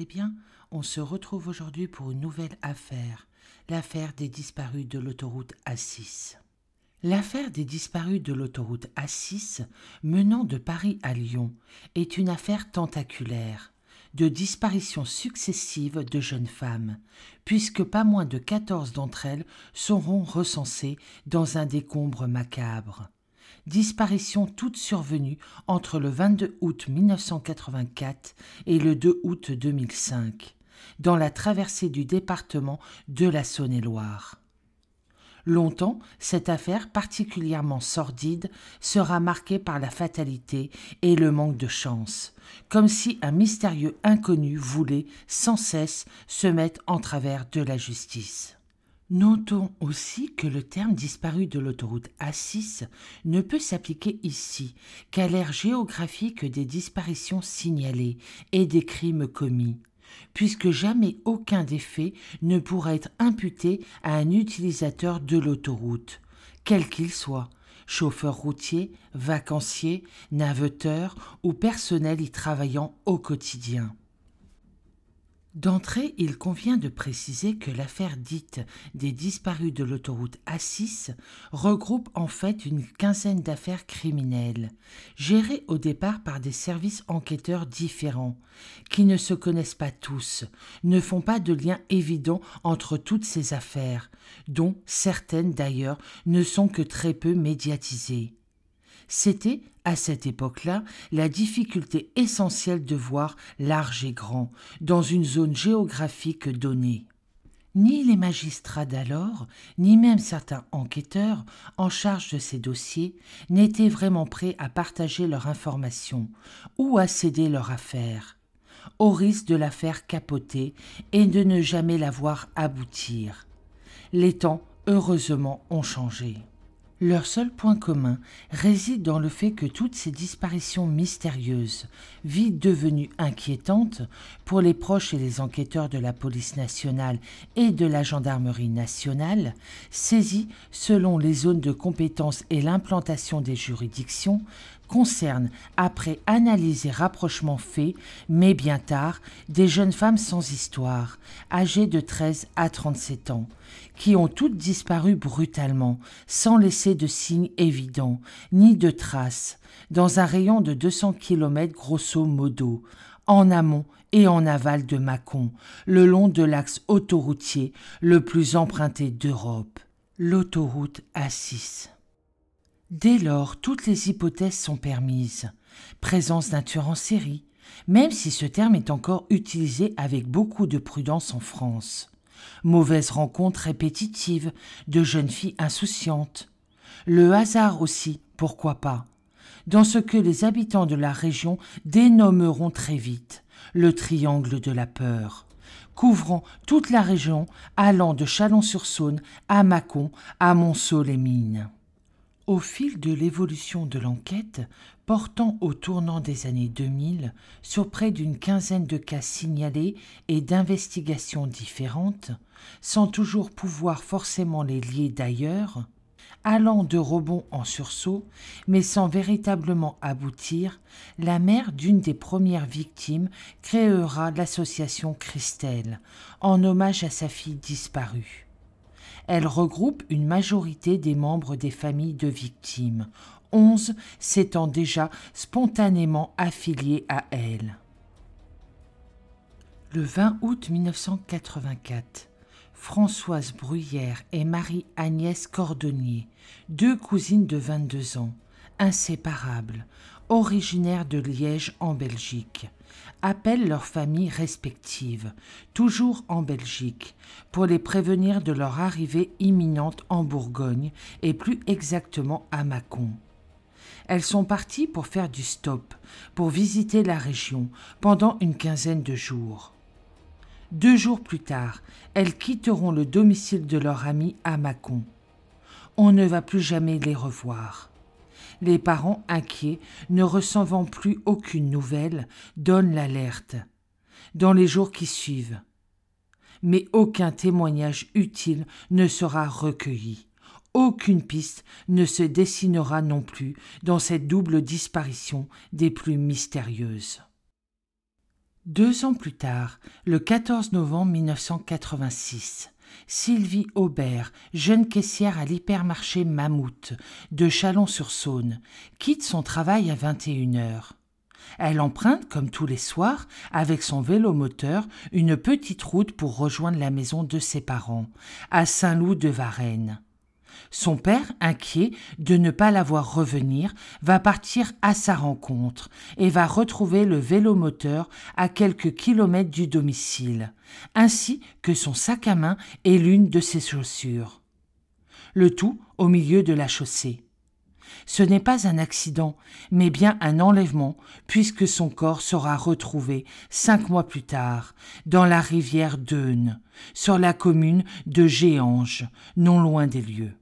bien On se retrouve aujourd'hui pour une nouvelle affaire, l'affaire des disparus de l'autoroute A6. L'affaire des disparus de l'autoroute A6 menant de Paris à Lyon est une affaire tentaculaire de disparitions successives de jeunes femmes, puisque pas moins de 14 d'entre elles seront recensées dans un décombre macabre disparition toute survenue entre le 22 août 1984 et le 2 août 2005, dans la traversée du département de la Saône-et-Loire. Longtemps, cette affaire particulièrement sordide sera marquée par la fatalité et le manque de chance, comme si un mystérieux inconnu voulait sans cesse se mettre en travers de la justice. Notons aussi que le terme disparu de l'autoroute A6 ne peut s'appliquer ici, qu'à l'ère géographique des disparitions signalées et des crimes commis, puisque jamais aucun des faits ne pourra être imputé à un utilisateur de l'autoroute, quel qu'il soit, chauffeur routier, vacancier, navetteur ou personnel y travaillant au quotidien. D'entrée, il convient de préciser que l'affaire dite des disparus de l'autoroute A6 regroupe en fait une quinzaine d'affaires criminelles, gérées au départ par des services enquêteurs différents, qui ne se connaissent pas tous, ne font pas de lien évident entre toutes ces affaires, dont certaines d'ailleurs ne sont que très peu médiatisées. C'était, à cette époque-là, la difficulté essentielle de voir large et grand, dans une zone géographique donnée. Ni les magistrats d'alors, ni même certains enquêteurs en charge de ces dossiers n'étaient vraiment prêts à partager leur information ou à céder leur affaire, au risque de la faire capoter et de ne jamais la voir aboutir. Les temps, heureusement, ont changé. Leur seul point commun réside dans le fait que toutes ces disparitions mystérieuses, vie devenues inquiétantes pour les proches et les enquêteurs de la police nationale et de la gendarmerie nationale, saisies selon les zones de compétence et l'implantation des juridictions, concerne, après analyse et rapprochement fait, mais bien tard, des jeunes femmes sans histoire, âgées de 13 à 37 ans, qui ont toutes disparu brutalement, sans laisser de signes évidents, ni de traces, dans un rayon de 200 km grosso modo, en amont et en aval de Mâcon, le long de l'axe autoroutier le plus emprunté d'Europe, l'autoroute A6. Dès lors, toutes les hypothèses sont permises. Présence d'un tueur en série, même si ce terme est encore utilisé avec beaucoup de prudence en France. Mauvaise rencontre répétitive de jeunes filles insouciantes. Le hasard aussi, pourquoi pas Dans ce que les habitants de la région dénommeront très vite le triangle de la peur couvrant toute la région allant de Chalon-sur-Saône à Mâcon à Monceau-les-Mines. Au fil de l'évolution de l'enquête, portant au tournant des années 2000 sur près d'une quinzaine de cas signalés et d'investigations différentes, sans toujours pouvoir forcément les lier d'ailleurs, allant de rebond en sursaut, mais sans véritablement aboutir, la mère d'une des premières victimes créera l'association Christelle, en hommage à sa fille disparue. Elle regroupe une majorité des membres des familles de victimes, Onze s'étant déjà spontanément affiliés à elle. Le 20 août 1984, Françoise Bruyère et Marie-Agnès Cordonnier, deux cousines de 22 ans, inséparables, originaires de Liège en Belgique, appellent leurs familles respectives, toujours en Belgique, pour les prévenir de leur arrivée imminente en Bourgogne et plus exactement à Mâcon. Elles sont parties pour faire du stop, pour visiter la région pendant une quinzaine de jours. Deux jours plus tard, elles quitteront le domicile de leur ami à Mâcon. On ne va plus jamais les revoir. Les parents inquiets, ne recevant plus aucune nouvelle, donnent l'alerte dans les jours qui suivent. Mais aucun témoignage utile ne sera recueilli. Aucune piste ne se dessinera non plus dans cette double disparition des plus mystérieuses. Deux ans plus tard, le 14 novembre 1986, Sylvie Aubert, jeune caissière à l'hypermarché Mammouth de Chalon-sur-Saône, quitte son travail à 21 heures. Elle emprunte, comme tous les soirs, avec son vélo moteur, une petite route pour rejoindre la maison de ses parents, à Saint-Loup de Varennes. Son père, inquiet de ne pas la voir revenir, va partir à sa rencontre et va retrouver le vélomoteur à quelques kilomètres du domicile, ainsi que son sac à main et l'une de ses chaussures. Le tout au milieu de la chaussée. Ce n'est pas un accident, mais bien un enlèvement, puisque son corps sera retrouvé cinq mois plus tard dans la rivière d'Eune, sur la commune de Géange, non loin des lieux.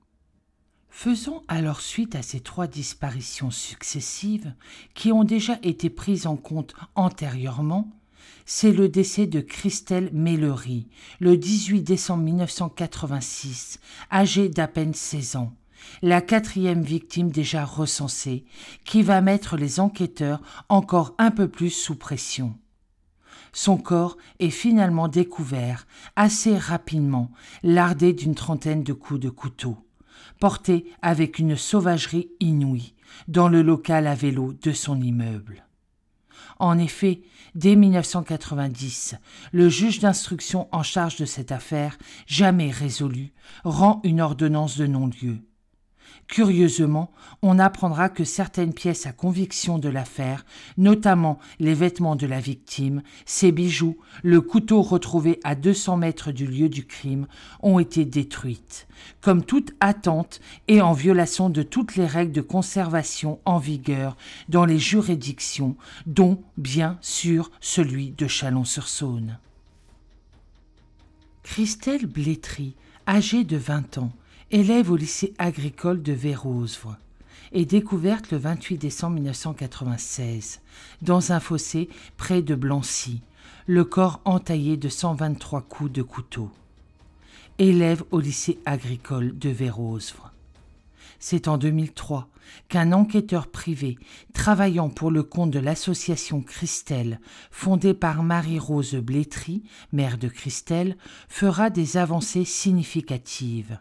Faisons alors suite à ces trois disparitions successives qui ont déjà été prises en compte antérieurement, c'est le décès de Christelle Mellerie, le 18 décembre 1986, âgée d'à peine 16 ans, la quatrième victime déjà recensée, qui va mettre les enquêteurs encore un peu plus sous pression. Son corps est finalement découvert assez rapidement, lardé d'une trentaine de coups de couteau porté avec une sauvagerie inouïe dans le local à vélo de son immeuble. En effet, dès 1990, le juge d'instruction en charge de cette affaire, jamais résolu, rend une ordonnance de non-lieu, Curieusement, on apprendra que certaines pièces à conviction de l'affaire, notamment les vêtements de la victime, ses bijoux, le couteau retrouvé à 200 mètres du lieu du crime, ont été détruites, comme toute attente et en violation de toutes les règles de conservation en vigueur dans les juridictions, dont bien sûr celui de Chalon-sur-Saône. Christelle Blétry, âgée de 20 ans, élève au lycée agricole de Vérozvre, et découverte le 28 décembre 1996 dans un fossé près de Blancy, le corps entaillé de 123 coups de couteau. Élève au lycée agricole de Vérozvre. C'est en 2003 qu'un enquêteur privé travaillant pour le compte de l'association Christelle, fondée par Marie-Rose Blétry, mère de Christelle, fera des avancées significatives.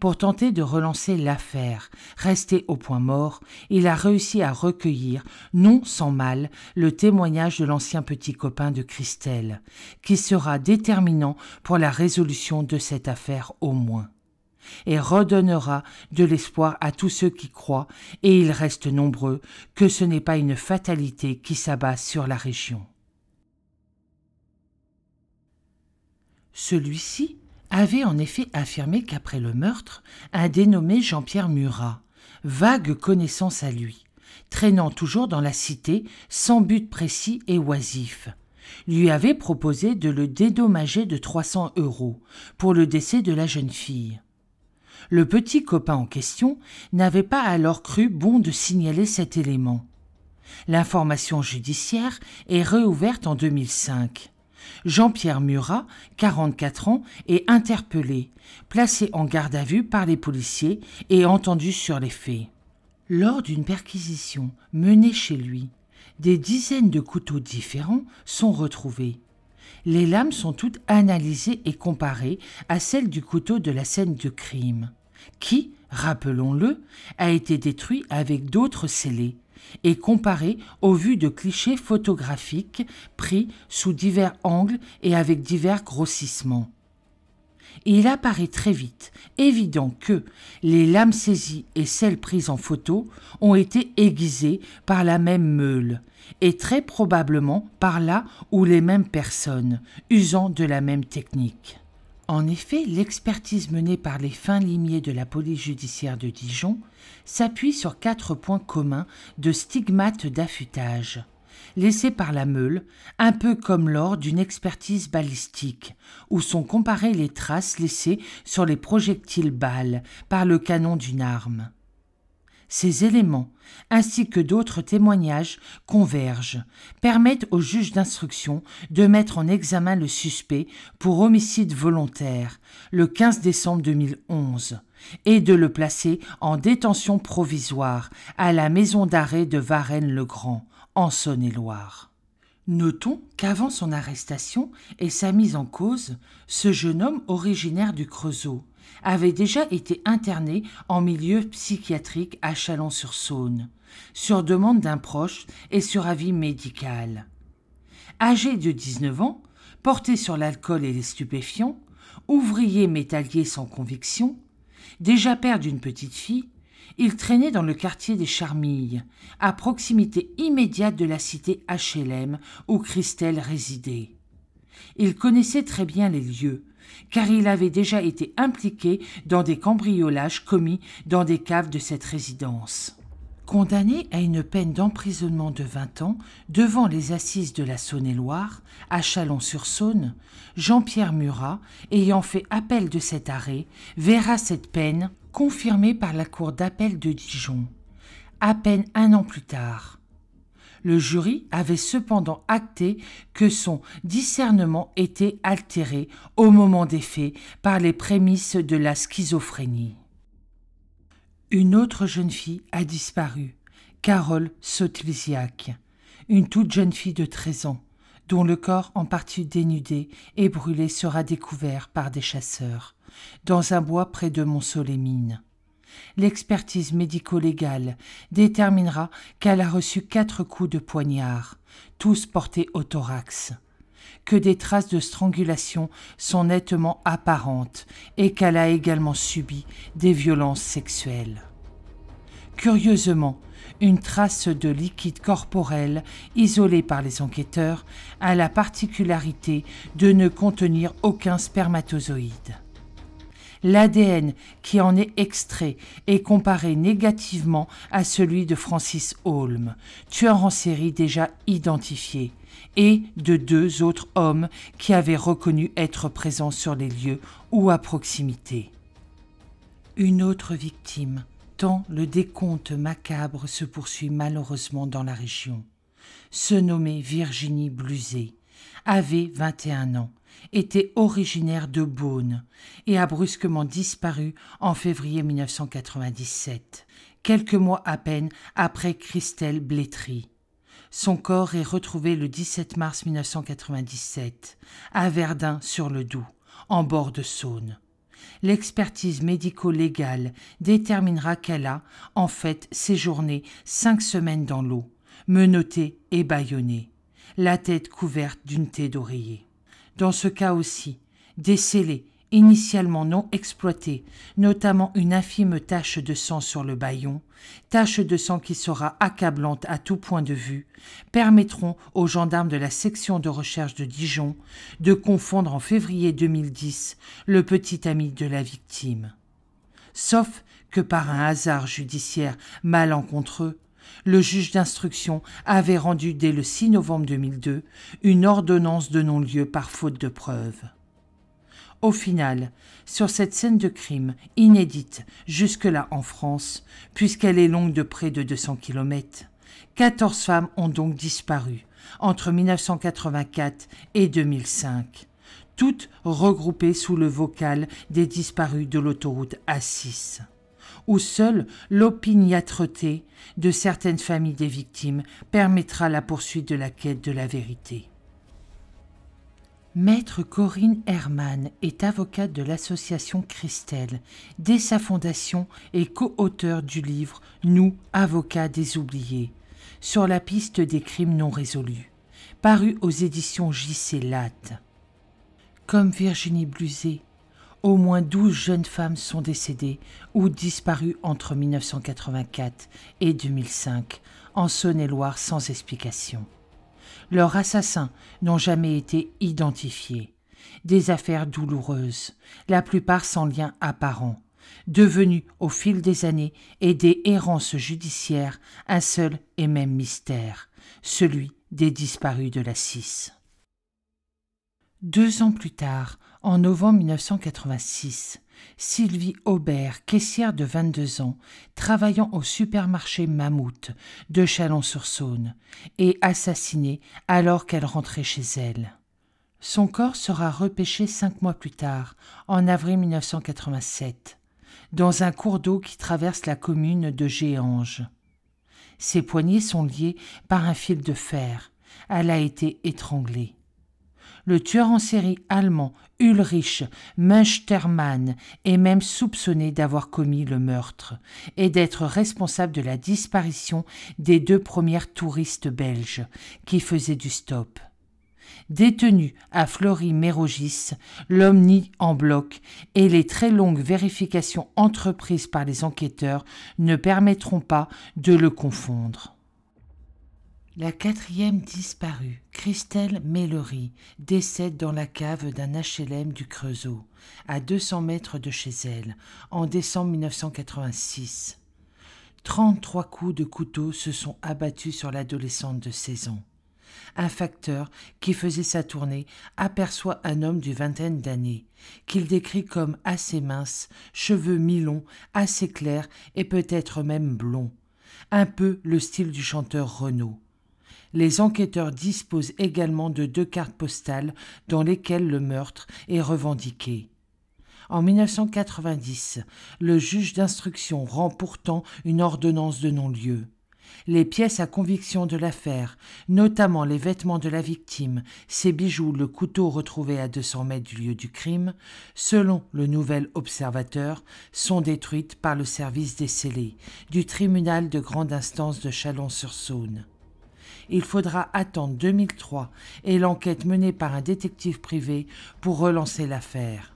Pour tenter de relancer l'affaire, resté au point mort, il a réussi à recueillir, non sans mal, le témoignage de l'ancien petit copain de Christelle, qui sera déterminant pour la résolution de cette affaire au moins et redonnera de l'espoir à tous ceux qui croient, et il reste nombreux, que ce n'est pas une fatalité qui s'abat sur la région. Celui-ci avait en effet affirmé qu'après le meurtre, un dénommé Jean-Pierre Murat, vague connaissance à lui, traînant toujours dans la cité sans but précis et oisif, lui avait proposé de le dédommager de 300 euros pour le décès de la jeune fille. Le petit copain en question n'avait pas alors cru bon de signaler cet élément. L'information judiciaire est réouverte en 2005. Jean-Pierre Murat, 44 ans, est interpellé, placé en garde à vue par les policiers et entendu sur les faits. Lors d'une perquisition menée chez lui, des dizaines de couteaux différents sont retrouvés. Les lames sont toutes analysées et comparées à celles du couteau de la scène de crime, qui, rappelons-le, a été détruit avec d'autres scellés, et comparé aux vues de clichés photographiques pris sous divers angles et avec divers grossissements. Il apparaît très vite évident que les lames saisies et celles prises en photo ont été aiguisées par la même meule, et très probablement par là ou les mêmes personnes, usant de la même technique. En effet, l'expertise menée par les fins limiers de la police judiciaire de Dijon s'appuie sur quatre points communs de stigmates d'affûtage, laissés par la meule, un peu comme lors d'une expertise balistique, où sont comparées les traces laissées sur les projectiles balles par le canon d'une arme. Ces éléments, ainsi que d'autres témoignages, convergent, permettent au juge d'instruction de mettre en examen le suspect pour homicide volontaire le 15 décembre 2011 et de le placer en détention provisoire à la maison d'arrêt de Varennes-le-Grand, en Saône-et-Loire. Notons qu'avant son arrestation et sa mise en cause, ce jeune homme originaire du Creusot avait déjà été interné en milieu psychiatrique à Chalon-sur-Saône, sur demande d'un proche et sur avis médical. Âgé de 19 ans, porté sur l'alcool et les stupéfiants, ouvrier métallier sans conviction, déjà père d'une petite fille, il traînait dans le quartier des Charmilles, à proximité immédiate de la cité HLM où Christelle résidait. Il connaissait très bien les lieux, car il avait déjà été impliqué dans des cambriolages commis dans des caves de cette résidence. Condamné à une peine d'emprisonnement de 20 ans devant les assises de la Saône-et-Loire, à Chalon-sur-Saône, Jean-Pierre Murat, ayant fait appel de cet arrêt, verra cette peine confirmée par la Cour d'appel de Dijon, à peine un an plus tard le jury avait cependant acté que son discernement était altéré au moment des faits par les prémices de la schizophrénie. Une autre jeune fille a disparu, Carole Sotlisiak, une toute jeune fille de 13 ans, dont le corps en partie dénudé et brûlé sera découvert par des chasseurs, dans un bois près de Montsolémine. L'expertise médico-légale déterminera qu'elle a reçu quatre coups de poignard, tous portés au thorax, que des traces de strangulation sont nettement apparentes et qu'elle a également subi des violences sexuelles. Curieusement, une trace de liquide corporel isolée par les enquêteurs a la particularité de ne contenir aucun spermatozoïde l'ADN qui en est extrait est comparé négativement à celui de Francis Holm, tueur en série déjà identifié, et de deux autres hommes qui avaient reconnu être présents sur les lieux ou à proximité. Une autre victime, tant le décompte macabre se poursuit malheureusement dans la région. Se nommait Virginie Blusé avait 21 ans était originaire de Beaune et a brusquement disparu en février 1997, quelques mois à peine après Christelle Blétry. Son corps est retrouvé le 17 mars 1997 à Verdun sur le Doubs, en bord de Saône. L'expertise médico-légale déterminera qu'elle a, en fait, séjourné cinq semaines dans l'eau, menottée et bâillonnée, la tête couverte d'une thé d'oreiller. Dans ce cas aussi, des scellés initialement non exploités, notamment une infime tache de sang sur le baillon, tache de sang qui sera accablante à tout point de vue, permettront aux gendarmes de la section de recherche de Dijon de confondre en février 2010 le petit ami de la victime. Sauf que par un hasard judiciaire malencontreux, le juge d'instruction avait rendu dès le 6 novembre 2002 une ordonnance de non-lieu par faute de preuves. Au final, sur cette scène de crime, inédite jusque-là en France, puisqu'elle est longue de près de 200 km, 14 femmes ont donc disparu entre 1984 et 2005, toutes regroupées sous le vocal des disparus de l'autoroute A6 où seule l'opiniâtreté de certaines familles des victimes permettra la poursuite de la quête de la vérité. Maître Corinne Herman est avocate de l'association Christelle. Dès sa fondation, et co-auteur du livre Nous, avocats des oubliés, sur la piste des crimes non résolus, paru aux éditions J.C. Latte. Comme Virginie Blusé, au moins 12 jeunes femmes sont décédées ou disparues entre 1984 et 2005 en Saône-et-Loire sans explication. Leurs assassins n'ont jamais été identifiés. Des affaires douloureuses, la plupart sans lien apparent, devenues au fil des années et des errances judiciaires un seul et même mystère, celui des disparus de la CIS. Deux ans plus tard, en novembre 1986, Sylvie Aubert, caissière de 22 ans, travaillant au supermarché Mammouth de Chalon-sur-Saône, est assassinée alors qu'elle rentrait chez elle. Son corps sera repêché cinq mois plus tard, en avril 1987, dans un cours d'eau qui traverse la commune de Géange. Ses poignets sont liés par un fil de fer. Elle a été étranglée le tueur en série allemand Ulrich Münstermann est même soupçonné d'avoir commis le meurtre et d'être responsable de la disparition des deux premières touristes belges qui faisaient du stop. Détenu à Fleury-Mérogis, l'homme nie en bloc et les très longues vérifications entreprises par les enquêteurs ne permettront pas de le confondre. La quatrième disparue, Christelle Mellory, décède dans la cave d'un HLM du Creusot, à 200 mètres de chez elle, en décembre 1986. 33 coups de couteau se sont abattus sur l'adolescente de 16 ans. Un facteur qui faisait sa tournée aperçoit un homme du vingtaine d'années, qu'il décrit comme assez mince, cheveux mi-longs, assez clairs et peut-être même blond. Un peu le style du chanteur Renaud. Les enquêteurs disposent également de deux cartes postales dans lesquelles le meurtre est revendiqué. En 1990, le juge d'instruction rend pourtant une ordonnance de non-lieu. Les pièces à conviction de l'affaire, notamment les vêtements de la victime, ses bijoux, le couteau retrouvé à 200 mètres du lieu du crime, selon le nouvel observateur, sont détruites par le service des scellés du tribunal de grande instance de Chalon-sur-Saône il faudra attendre 2003 et l'enquête menée par un détective privé pour relancer l'affaire.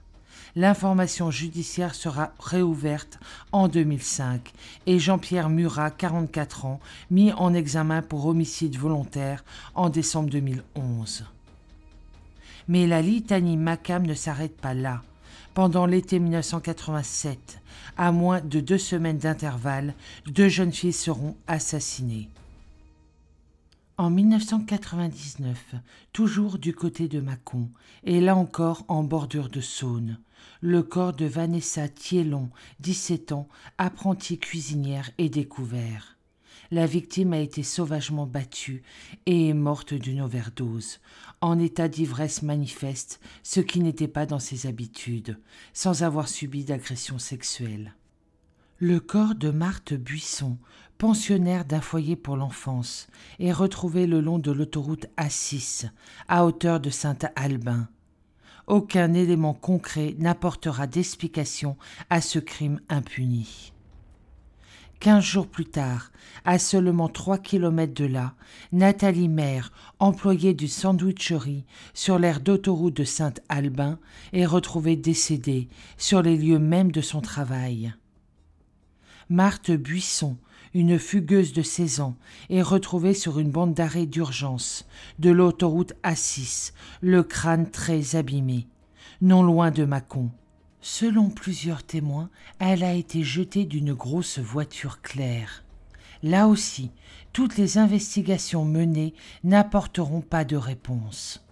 L'information judiciaire sera réouverte en 2005 et Jean-Pierre Murat, 44 ans, mis en examen pour homicide volontaire en décembre 2011. Mais la litanie macam ne s'arrête pas là. Pendant l'été 1987, à moins de deux semaines d'intervalle, deux jeunes filles seront assassinées. En 1999, toujours du côté de Mâcon, et là encore en bordure de Saône, le corps de Vanessa Thielon, 17 ans, apprentie cuisinière, est découvert. La victime a été sauvagement battue et est morte d'une overdose, en état d'ivresse manifeste, ce qui n'était pas dans ses habitudes, sans avoir subi d'agression sexuelle. Le corps de Marthe Buisson, pensionnaire d'un foyer pour l'enfance, est retrouvé le long de l'autoroute A6, à hauteur de Saint-Albin. Aucun élément concret n'apportera d'explication à ce crime impuni. Quinze jours plus tard, à seulement trois kilomètres de là, Nathalie Mère, employée du sandwicherie sur l'aire d'autoroute de Saint-Albin, est retrouvée décédée sur les lieux mêmes de son travail. Marthe Buisson, une fugueuse de 16 ans est retrouvée sur une bande d'arrêt d'urgence de l'autoroute A6, le crâne très abîmé, non loin de Mâcon. Selon plusieurs témoins, elle a été jetée d'une grosse voiture claire. Là aussi, toutes les investigations menées n'apporteront pas de réponse.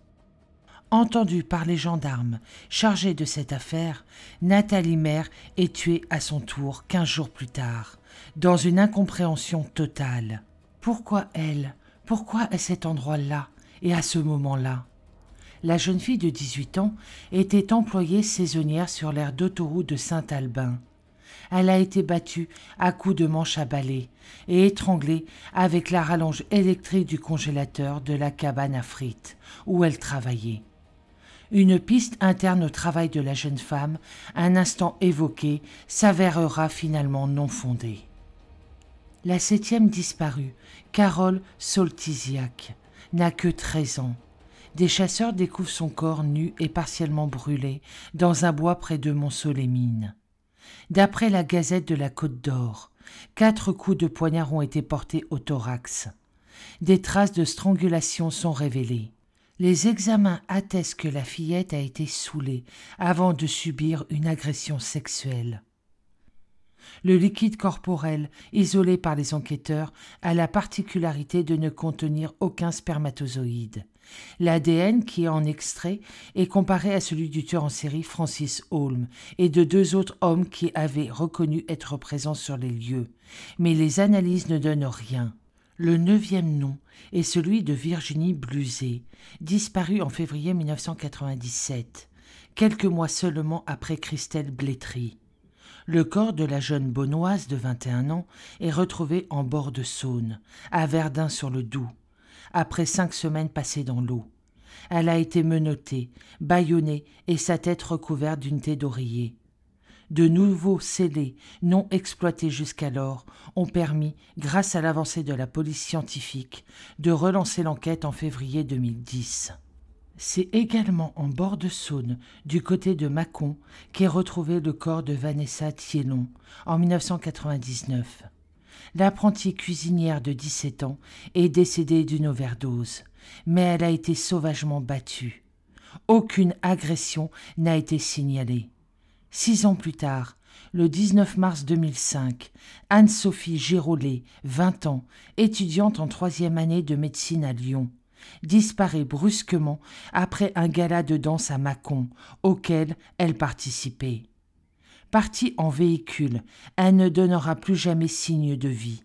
Entendue par les gendarmes chargés de cette affaire, Nathalie Maire est tuée à son tour quinze jours plus tard dans une incompréhension totale. Pourquoi elle Pourquoi à cet endroit-là et à ce moment-là La jeune fille de 18 ans était employée saisonnière sur l'aire d'autoroute de Saint-Albin. Elle a été battue à coups de manche à balai et étranglée avec la rallonge électrique du congélateur de la cabane à frites où elle travaillait. Une piste interne au travail de la jeune femme, un instant évoqué, s'avérera finalement non fondée. La septième disparue, Carole Soltisiak, n'a que 13 ans. Des chasseurs découvrent son corps nu et partiellement brûlé dans un bois près de monceau mines D'après la Gazette de la Côte d'Or, quatre coups de poignard ont été portés au thorax. Des traces de strangulation sont révélées les examens attestent que la fillette a été saoulée avant de subir une agression sexuelle. Le liquide corporel, isolé par les enquêteurs, a la particularité de ne contenir aucun spermatozoïde. L'ADN qui est en extrait est comparé à celui du tueur en série Francis Holm et de deux autres hommes qui avaient reconnu être présents sur les lieux. Mais les analyses ne donnent rien. Le neuvième nom est celui de Virginie Blusé, disparue en février 1997, quelques mois seulement après Christelle Blétry. Le corps de la jeune Bonnoise de 21 ans est retrouvé en bord de Saône, à Verdun-sur-le-Doubs, après cinq semaines passées dans l'eau. Elle a été menottée, bâillonnée et sa tête recouverte d'une thé d'oreiller de nouveaux scellés non exploités jusqu'alors ont permis, grâce à l'avancée de la police scientifique, de relancer l'enquête en février 2010. C'est également en bord de Saône, du côté de Mâcon, qu'est retrouvé le corps de Vanessa Thiélon en 1999. L'apprentie cuisinière de 17 ans est décédée d'une overdose, mais elle a été sauvagement battue. Aucune agression n'a été signalée. Six ans plus tard, le 19 mars 2005, Anne-Sophie Girolet, 20 ans, étudiante en troisième année de médecine à Lyon, disparaît brusquement après un gala de danse à Mâcon auquel elle participait. Partie en véhicule, elle ne donnera plus jamais signe de vie.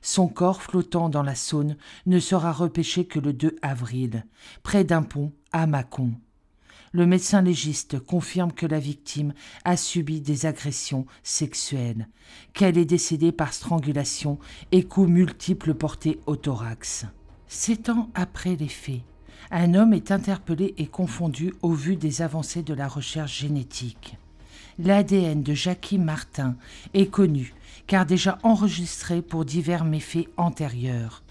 Son corps flottant dans la Saône ne sera repêché que le 2 avril, près d'un pont à Mâcon le médecin légiste confirme que la victime a subi des agressions sexuelles, qu'elle est décédée par strangulation et coups multiples portés au thorax. Sept ans après les faits, un homme est interpellé et confondu au vu des avancées de la recherche génétique. L'ADN de Jackie Martin est connu car déjà enregistré pour divers méfaits antérieurs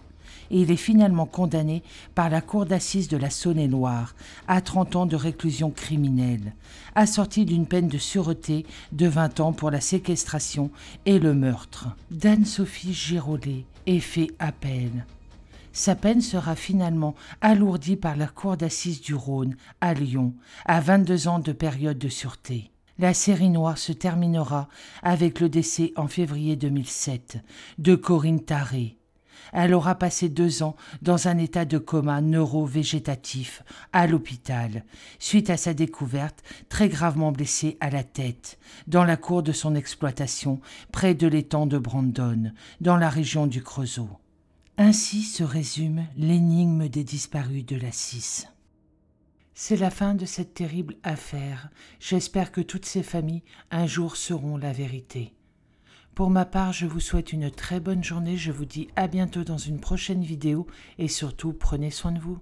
et il est finalement condamné par la cour d'assises de la Saône-et-Loire à 30 ans de réclusion criminelle, assorti d'une peine de sûreté de 20 ans pour la séquestration et le meurtre. Danne-Sophie Girolet est fait appel. Sa peine sera finalement alourdie par la cour d'assises du Rhône à Lyon à 22 ans de période de sûreté. La série noire se terminera avec le décès en février 2007 de Corinne Taré, elle aura passé deux ans dans un état de coma neuro-végétatif à l'hôpital, suite à sa découverte très gravement blessée à la tête, dans la cour de son exploitation, près de l'étang de Brandon, dans la région du Creusot. Ainsi se résume l'énigme des disparus de la CIS. C'est la fin de cette terrible affaire. J'espère que toutes ces familles un jour seront la vérité. Pour ma part, je vous souhaite une très bonne journée, je vous dis à bientôt dans une prochaine vidéo et surtout prenez soin de vous.